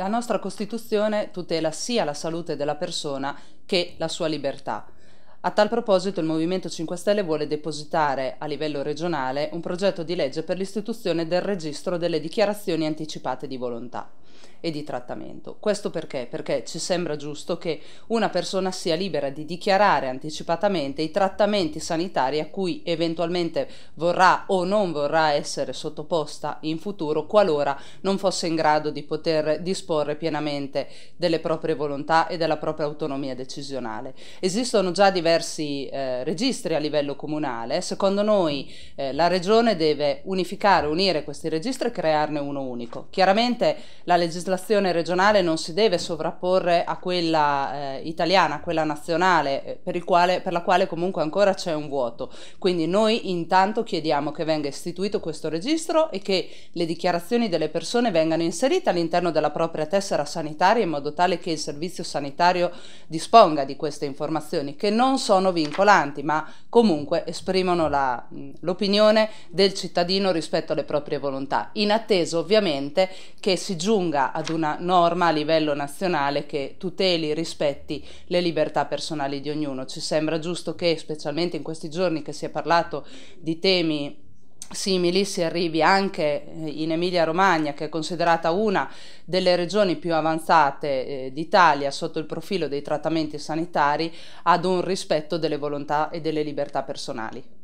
La nostra Costituzione tutela sia la salute della persona che la sua libertà. A tal proposito il Movimento 5 Stelle vuole depositare a livello regionale un progetto di legge per l'istituzione del registro delle dichiarazioni anticipate di volontà e di trattamento. Questo perché? Perché ci sembra giusto che una persona sia libera di dichiarare anticipatamente i trattamenti sanitari a cui eventualmente vorrà o non vorrà essere sottoposta in futuro qualora non fosse in grado di poter disporre pienamente delle proprie volontà e della propria autonomia decisionale. Esistono già diversi eh, registri a livello comunale, secondo noi eh, la regione deve unificare, unire questi registri e crearne uno unico. Chiaramente la legge legislazione regionale non si deve sovrapporre a quella eh, italiana, a quella nazionale, eh, per, quale, per la quale comunque ancora c'è un vuoto. Quindi noi intanto chiediamo che venga istituito questo registro e che le dichiarazioni delle persone vengano inserite all'interno della propria tessera sanitaria in modo tale che il servizio sanitario disponga di queste informazioni che non sono vincolanti ma comunque esprimono la, l'opinione del cittadino rispetto alle proprie volontà, in attesa ovviamente che si giunga arriverà ad una norma a livello nazionale che tuteli, rispetti le libertà personali di ognuno. Ci sembra giusto che, specialmente in questi giorni che si è parlato di temi simili si arrivi anche eh, in Emilia-Romagna, che è considerata una delle regioni più avanzate eh, d'Italia sotto il profilo dei trattamenti sanitari, ad un rispetto delle volontà e delle libertà personali.